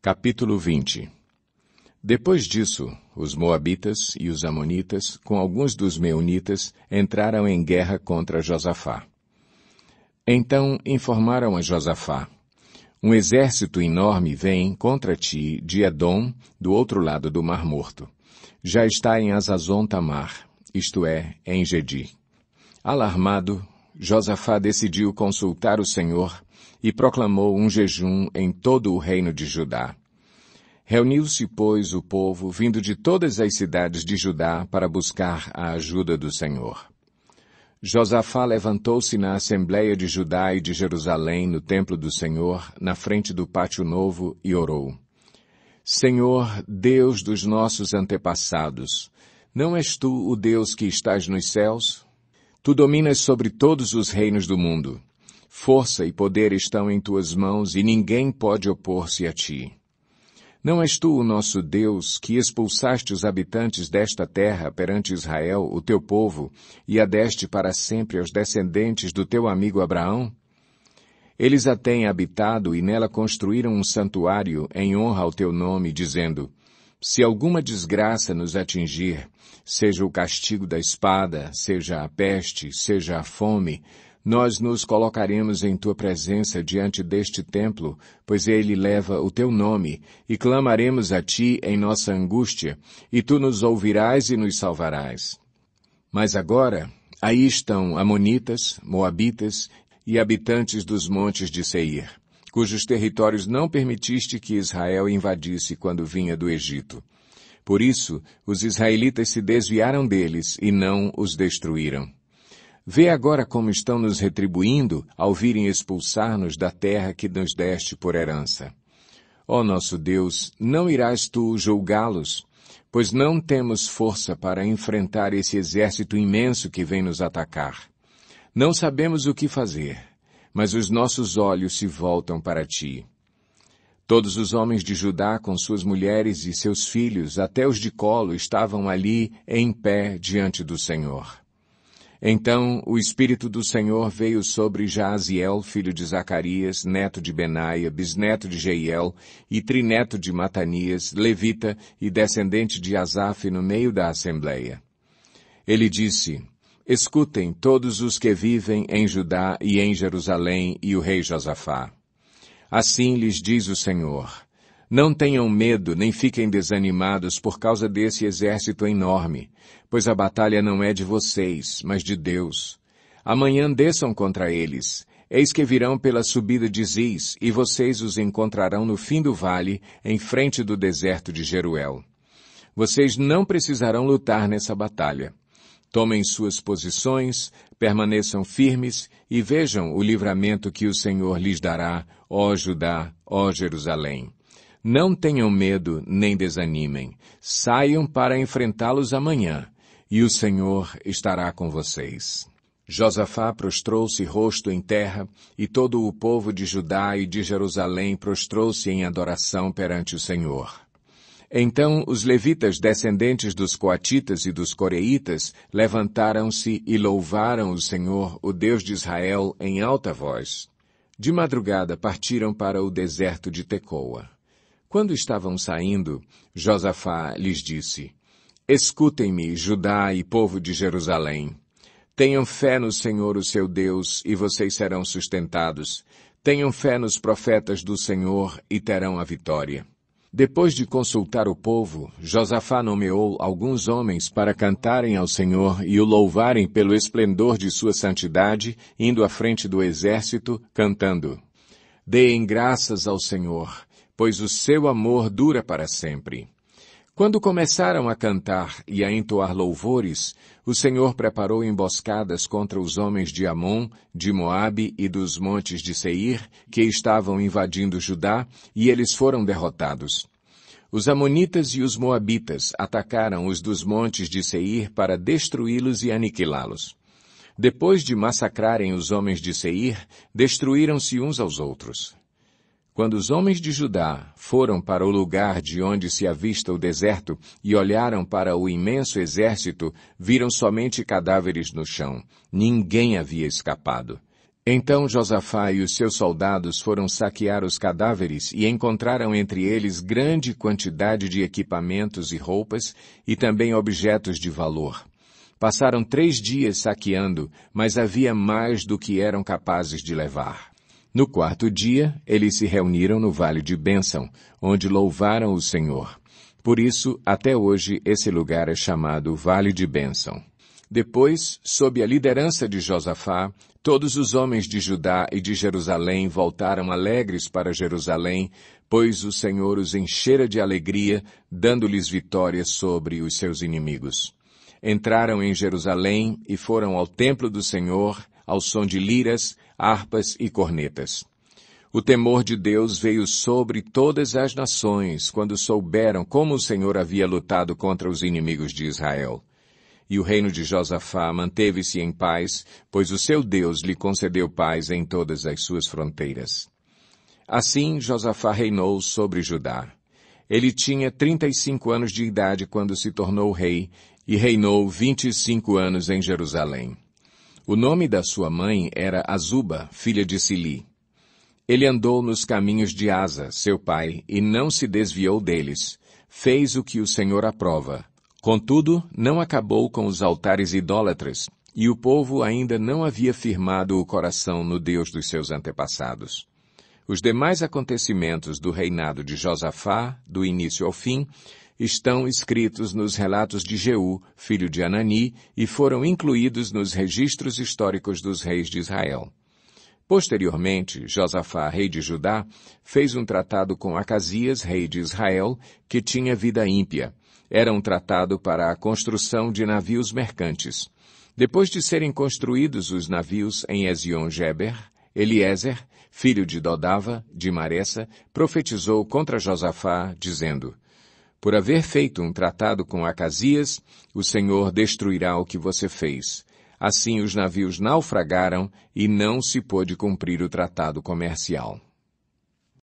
Capítulo 20 Depois disso, os Moabitas e os Amonitas, com alguns dos Meunitas, entraram em guerra contra Josafá. Então informaram a Josafá, um exército enorme vem contra ti de Edom, do outro lado do Mar Morto. Já está em Azazon Tamar, isto é, em Gedi. Alarmado, Josafá decidiu consultar o Senhor e proclamou um jejum em todo o reino de Judá. Reuniu-se, pois, o povo, vindo de todas as cidades de Judá, para buscar a ajuda do Senhor. Josafá levantou-se na Assembleia de Judá e de Jerusalém, no templo do Senhor, na frente do pátio novo, e orou. Senhor, Deus dos nossos antepassados, não és tu o Deus que estás nos céus? Tu dominas sobre todos os reinos do mundo. Força e poder estão em tuas mãos e ninguém pode opor-se a ti. Não és tu o nosso Deus que expulsaste os habitantes desta terra perante Israel, o teu povo, e a deste para sempre aos descendentes do teu amigo Abraão? Eles a têm habitado e nela construíram um santuário em honra ao teu nome, dizendo, se alguma desgraça nos atingir, seja o castigo da espada, seja a peste, seja a fome, nós nos colocaremos em tua presença diante deste templo, pois ele leva o teu nome, e clamaremos a ti em nossa angústia, e tu nos ouvirás e nos salvarás. Mas agora, aí estão Amonitas, Moabitas e habitantes dos montes de Seir, cujos territórios não permitiste que Israel invadisse quando vinha do Egito. Por isso, os israelitas se desviaram deles e não os destruíram. Vê agora como estão nos retribuindo ao virem expulsar-nos da terra que nos deste por herança. Ó oh, nosso Deus, não irás tu julgá-los, pois não temos força para enfrentar esse exército imenso que vem nos atacar. Não sabemos o que fazer, mas os nossos olhos se voltam para ti. Todos os homens de Judá, com suas mulheres e seus filhos, até os de colo, estavam ali em pé diante do Senhor. Então o Espírito do Senhor veio sobre Jaziel, filho de Zacarias, neto de Benaia, bisneto de Jeiel, e trineto de Matanias, levita e descendente de Asaf no meio da assembleia. Ele disse, Escutem todos os que vivem em Judá e em Jerusalém e o rei Josafá. Assim lhes diz o Senhor, não tenham medo nem fiquem desanimados por causa desse exército enorme, pois a batalha não é de vocês, mas de Deus. Amanhã desçam contra eles. Eis que virão pela subida de Ziz, e vocês os encontrarão no fim do vale, em frente do deserto de Jeruel. Vocês não precisarão lutar nessa batalha. Tomem suas posições, permaneçam firmes e vejam o livramento que o Senhor lhes dará, ó Judá, ó Jerusalém. Não tenham medo nem desanimem. Saiam para enfrentá-los amanhã, e o Senhor estará com vocês. Josafá prostrou-se rosto em terra, e todo o povo de Judá e de Jerusalém prostrou-se em adoração perante o Senhor. Então os levitas descendentes dos coatitas e dos coreitas levantaram-se e louvaram o Senhor, o Deus de Israel, em alta voz. De madrugada partiram para o deserto de Tecoa. Quando estavam saindo, Josafá lhes disse: Escutem-me, Judá e povo de Jerusalém. Tenham fé no Senhor, o seu Deus, e vocês serão sustentados. Tenham fé nos profetas do Senhor e terão a vitória. Depois de consultar o povo, Josafá nomeou alguns homens para cantarem ao Senhor e o louvarem pelo esplendor de sua santidade, indo à frente do exército, cantando: Deem graças ao Senhor, pois o seu amor dura para sempre. Quando começaram a cantar e a entoar louvores, o Senhor preparou emboscadas contra os homens de Amon, de Moabe e dos montes de Seir, que estavam invadindo Judá, e eles foram derrotados. Os amonitas e os moabitas atacaram os dos montes de Seir para destruí-los e aniquilá-los. Depois de massacrarem os homens de Seir, destruíram-se uns aos outros. Quando os homens de Judá foram para o lugar de onde se avista o deserto e olharam para o imenso exército, viram somente cadáveres no chão. Ninguém havia escapado. Então Josafá e os seus soldados foram saquear os cadáveres e encontraram entre eles grande quantidade de equipamentos e roupas e também objetos de valor. Passaram três dias saqueando, mas havia mais do que eram capazes de levar. No quarto dia, eles se reuniram no Vale de Bênção, onde louvaram o Senhor. Por isso, até hoje, esse lugar é chamado Vale de Bênção. Depois, sob a liderança de Josafá, todos os homens de Judá e de Jerusalém voltaram alegres para Jerusalém, pois o Senhor os enchera de alegria, dando-lhes vitória sobre os seus inimigos. Entraram em Jerusalém e foram ao templo do Senhor, ao som de liras, harpas e cornetas. O temor de Deus veio sobre todas as nações quando souberam como o Senhor havia lutado contra os inimigos de Israel. E o reino de Josafá manteve-se em paz, pois o seu Deus lhe concedeu paz em todas as suas fronteiras. Assim Josafá reinou sobre Judá. Ele tinha trinta e cinco anos de idade quando se tornou rei e reinou vinte e cinco anos em Jerusalém. O nome da sua mãe era Azuba, filha de Sili. Ele andou nos caminhos de Asa, seu pai, e não se desviou deles. Fez o que o Senhor aprova. Contudo, não acabou com os altares idólatras, e o povo ainda não havia firmado o coração no Deus dos seus antepassados. Os demais acontecimentos do reinado de Josafá, do início ao fim, estão escritos nos relatos de Jeú, filho de Anani, e foram incluídos nos registros históricos dos reis de Israel. Posteriormente, Josafá, rei de Judá, fez um tratado com Acasias, rei de Israel, que tinha vida ímpia. Era um tratado para a construção de navios mercantes. Depois de serem construídos os navios em Ezion-Geber, Eliezer, filho de Dodava, de Maressa, profetizou contra Josafá, dizendo, por haver feito um tratado com Acasias, o Senhor destruirá o que você fez. Assim os navios naufragaram e não se pôde cumprir o tratado comercial.